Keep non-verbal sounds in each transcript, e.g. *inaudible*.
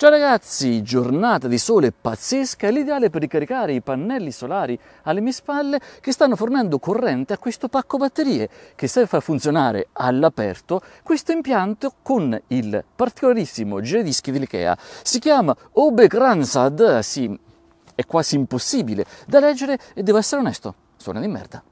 Ciao ragazzi, giornata di sole pazzesca, l'ideale per ricaricare i pannelli solari alle mie spalle che stanno fornendo corrente a questo pacco batterie che serve a far funzionare all'aperto questo impianto con il particolarissimo giradischi dell'IKEA. Si chiama Obekranzad, sì, è quasi impossibile da leggere e devo essere onesto, suona di merda.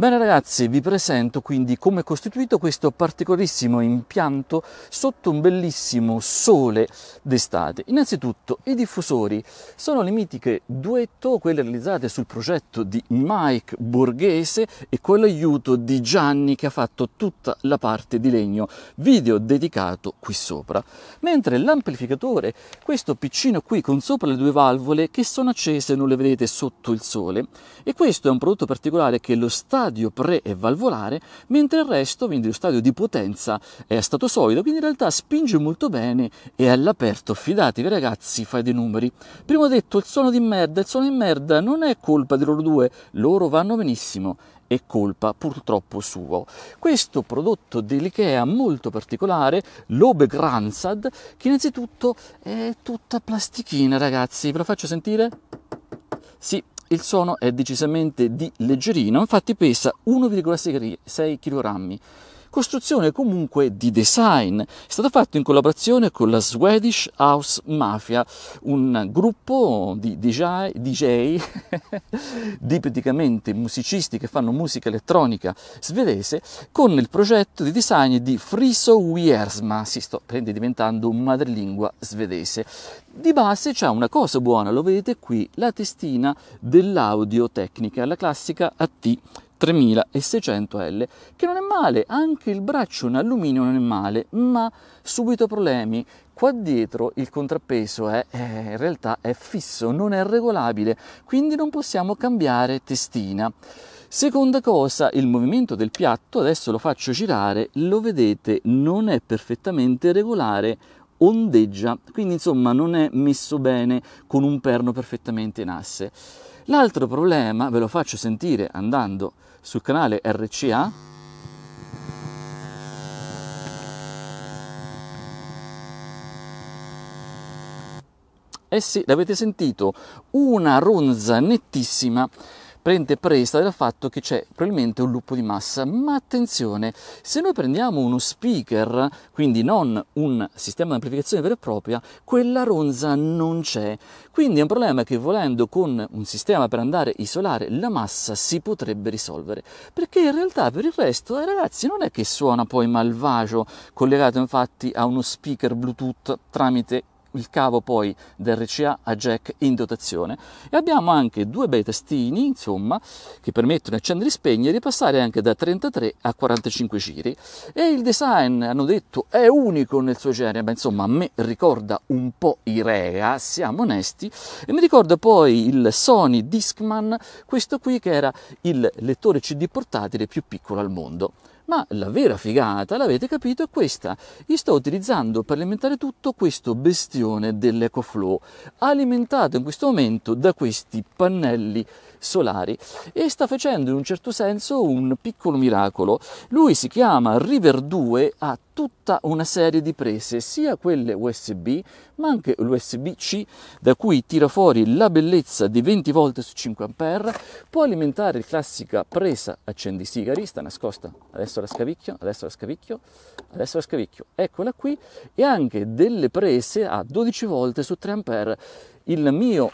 Bene ragazzi, vi presento quindi come è costituito questo particolarissimo impianto sotto un bellissimo sole d'estate. Innanzitutto i diffusori sono le mitiche duetto, quelle realizzate sul progetto di Mike Borghese e con l'aiuto di Gianni che ha fatto tutta la parte di legno, video dedicato qui sopra. Mentre l'amplificatore, questo piccino qui con sopra le due valvole che sono accese, non le vedete sotto il sole, e questo è un prodotto particolare che lo sta stadio pre e valvolare, mentre il resto, quindi lo stadio di potenza, è stato solido, quindi in realtà spinge molto bene e all'aperto, fidatevi ragazzi, fai dei numeri. Prima ho detto, il suono di merda, il suono di merda non è colpa di loro due, loro vanno benissimo, è colpa purtroppo suo. Questo prodotto dell'IKEA molto particolare, l'Obe Granzad, che innanzitutto è tutta plastichina, ragazzi. Ve lo faccio sentire? Sì, il suono è decisamente di leggerino, infatti pesa 1,6 kg costruzione comunque di design. È stato fatto in collaborazione con la Swedish House Mafia, un gruppo di DJ, DJ *laughs* di praticamente musicisti che fanno musica elettronica svedese, con il progetto di design di Friso Wiersma, si sta diventando un madrelingua svedese. Di base c'è una cosa buona, lo vedete qui, la testina dell'audio tecnica, la classica AT 3600L, che non è male, anche il braccio in alluminio non è male, ma subito problemi. Qua dietro il contrappeso è, eh, in realtà è fisso, non è regolabile, quindi non possiamo cambiare testina. Seconda cosa, il movimento del piatto, adesso lo faccio girare, lo vedete, non è perfettamente regolare, ondeggia, quindi insomma non è messo bene con un perno perfettamente in asse. L'altro problema, ve lo faccio sentire andando sul canale RCA Eh sì, l'avete sentito, una ronza nettissima prende presta dal fatto che c'è probabilmente un lupo di massa. Ma attenzione, se noi prendiamo uno speaker, quindi non un sistema di amplificazione vera e propria, quella ronza non c'è. Quindi è un problema che volendo con un sistema per andare a isolare la massa si potrebbe risolvere. Perché in realtà per il resto, eh, ragazzi, non è che suona poi malvagio, collegato infatti a uno speaker Bluetooth tramite il cavo poi del a jack in dotazione e abbiamo anche due bei tastini insomma che permettono di accendere e spegnere di passare anche da 33 a 45 giri e il design hanno detto è unico nel suo genere ma insomma a me ricorda un po' i Rea siamo onesti e mi ricorda poi il Sony Discman questo qui che era il lettore CD portatile più piccolo al mondo ma la vera figata, l'avete capito, è questa. Io sto utilizzando per alimentare tutto questo bestione dell'EcoFlow, alimentato in questo momento da questi pannelli solari e sta facendo in un certo senso un piccolo miracolo. Lui si chiama River 2 a tutta una serie di prese, sia quelle USB ma anche l'USB-C, da cui tira fuori la bellezza di 20 volt su 5A, può alimentare la classica presa accendisigari, sta nascosta, adesso la scavicchio, adesso la scavicchio, adesso la scavicchio, eccola qui, e anche delle prese a 12 volt su 3A. Il mio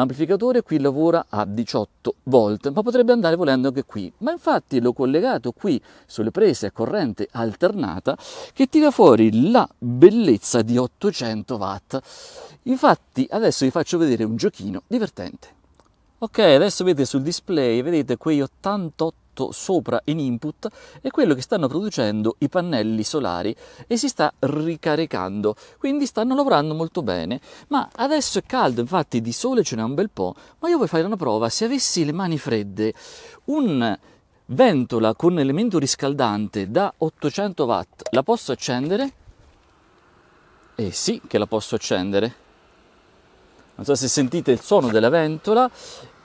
amplificatore, qui lavora a 18 volt, ma potrebbe andare volendo anche qui. Ma infatti l'ho collegato qui sulle prese a corrente alternata che tira fuori la bellezza di 800 watt. Infatti adesso vi faccio vedere un giochino divertente. Ok, adesso vedete sul display, vedete quei 88 montato sopra in input è quello che stanno producendo i pannelli solari e si sta ricaricando, quindi stanno lavorando molto bene. Ma adesso è caldo, infatti di sole ce n'è un bel po', ma io vorrei fare una prova, se avessi le mani fredde, un ventola con elemento riscaldante da 800 watt, la posso accendere? Eh sì che la posso accendere. Non so se sentite il suono della ventola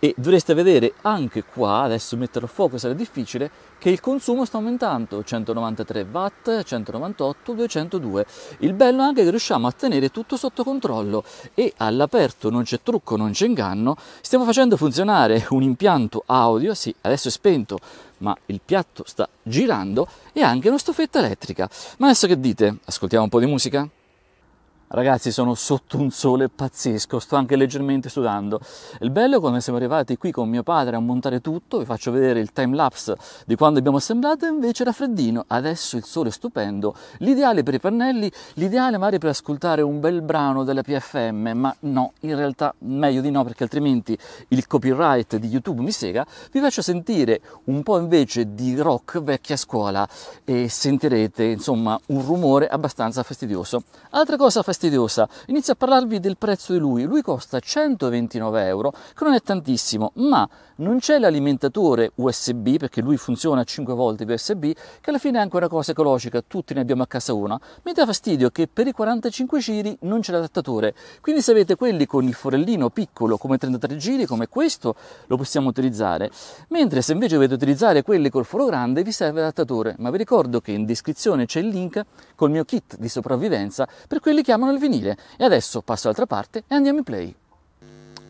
e dovreste vedere anche qua, adesso metterlo a fuoco sarà difficile, che il consumo sta aumentando, 193 watt, 198, 202. Il bello è anche che riusciamo a tenere tutto sotto controllo e all'aperto non c'è trucco, non c'è inganno, stiamo facendo funzionare un impianto audio, sì, adesso è spento, ma il piatto sta girando e anche una stoffetta elettrica. Ma adesso che dite? Ascoltiamo un po' di musica? Ragazzi, sono sotto un sole pazzesco, sto anche leggermente sudando. Il bello è quando siamo arrivati qui con mio padre a montare tutto, vi faccio vedere il time lapse di quando abbiamo assemblato, invece era freddino, adesso il sole è stupendo, l'ideale per i pannelli, l'ideale magari per ascoltare un bel brano della PFM, ma no, in realtà meglio di no perché altrimenti il copyright di YouTube mi sega. Vi faccio sentire un po' invece di rock vecchia scuola e sentirete, insomma, un rumore abbastanza fastidioso. Altra cosa fastidiosa fastidiosa, inizia a parlarvi del prezzo di lui. Lui costa 129 euro, che non è tantissimo, ma non c'è l'alimentatore USB, perché lui funziona a 5 volte USB, che alla fine è anche una cosa ecologica, tutti ne abbiamo a casa una. Mi dà fastidio che per i 45 giri non c'è l'adattatore, quindi se avete quelli con il forellino piccolo come 33 giri, come questo, lo possiamo utilizzare, mentre se invece volete utilizzare quelli col foro grande vi serve l'adattatore, ma vi ricordo che in descrizione c'è il link col mio kit di sopravvivenza per quelli che amano fermo nel vinile e adesso passo all'altra parte e andiamo in play.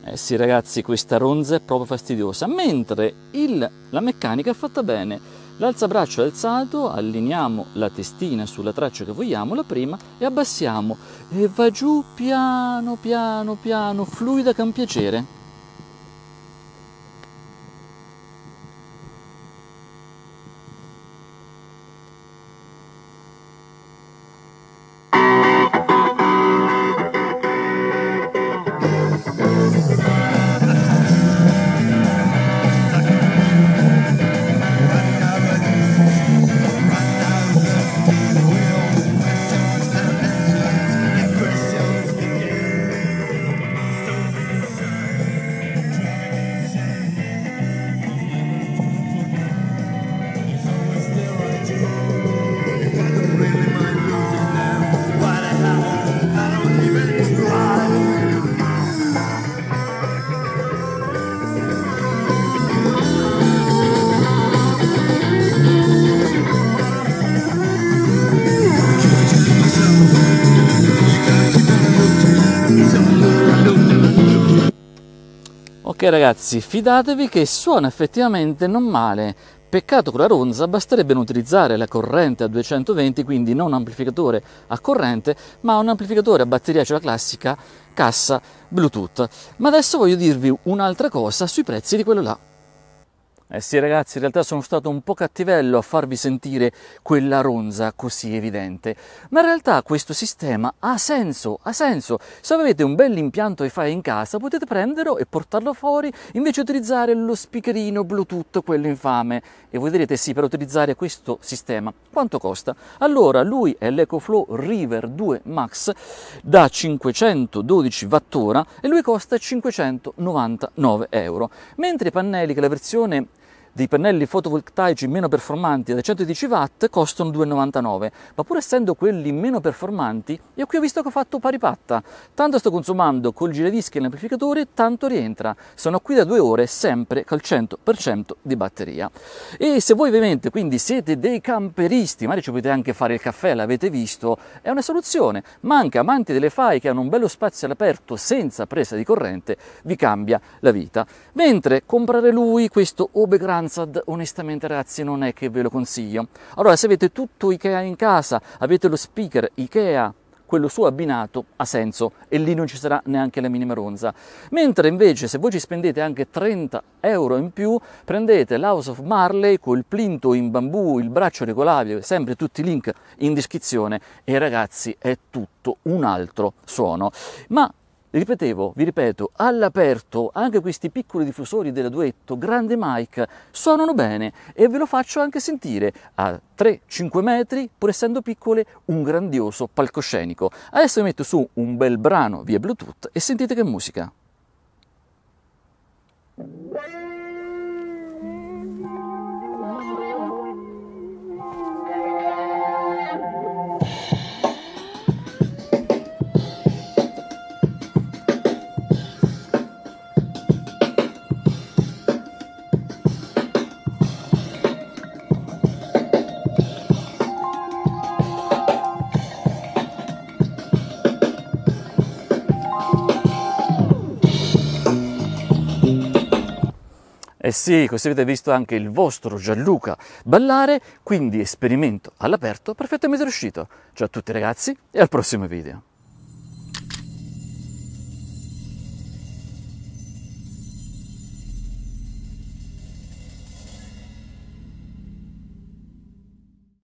Eh sì ragazzi, questa ronza è proprio fastidiosa, mentre il, la meccanica è fatta bene. L'alzabraccio è alzato, allineiamo la testina sulla traccia che vogliamo, la prima, e abbassiamo. E va giù piano, piano, piano, fluida con piacere. ragazzi fidatevi che suona effettivamente non male peccato con la ronza basterebbe non utilizzare la corrente a 220 quindi non un amplificatore a corrente ma un amplificatore a batteria cioè la classica cassa bluetooth ma adesso voglio dirvi un'altra cosa sui prezzi di quello là eh sì ragazzi, in realtà sono stato un po' cattivello a farvi sentire quella ronza così evidente, ma in realtà questo sistema ha senso, ha senso. Se avete un bel impianto wifi in casa potete prenderlo e portarlo fuori invece di utilizzare lo speakerino Bluetooth, quello infame. E voi direte sì, per utilizzare questo sistema quanto costa? Allora lui è l'EcoFlow River 2 Max da 512 wattora e lui costa 599 euro, mentre i pannelli che la versione dei pannelli fotovoltaici meno performanti da 110 watt costano 2,99, ma pur essendo quelli meno performanti, io qui ho visto che ho fatto pari patta. Tanto sto consumando col giradischi e l'amplificatore, tanto rientra. Sono qui da due ore sempre col 100% di batteria. E se voi ovviamente quindi siete dei camperisti, magari ci potete anche fare il caffè, l'avete visto, è una soluzione. Ma anche amanti delle fai che hanno un bello spazio all'aperto senza presa di corrente, vi cambia la vita. Mentre comprare lui questo Obe Grande abbastanza, onestamente ragazzi non è che ve lo consiglio. Allora se avete tutto Ikea in casa, avete lo speaker Ikea, quello suo abbinato ha senso e lì non ci sarà neanche la minima ronza. Mentre invece se voi ci spendete anche 30 euro in più, prendete l'House of Marley col plinto in bambù, il braccio regolabile, sempre tutti i link in descrizione e ragazzi è tutto un altro suono. Ma ripetevo, vi ripeto, all'aperto anche questi piccoli diffusori della Duetto, grande mic, suonano bene e ve lo faccio anche sentire a 3-5 metri, pur essendo piccole, un grandioso palcoscenico. Adesso vi metto su un bel brano via Bluetooth e sentite che musica. Eh sì, così avete visto anche il vostro Gianluca ballare, quindi esperimento all'aperto perfettamente riuscito. Ciao a tutti ragazzi e al prossimo video.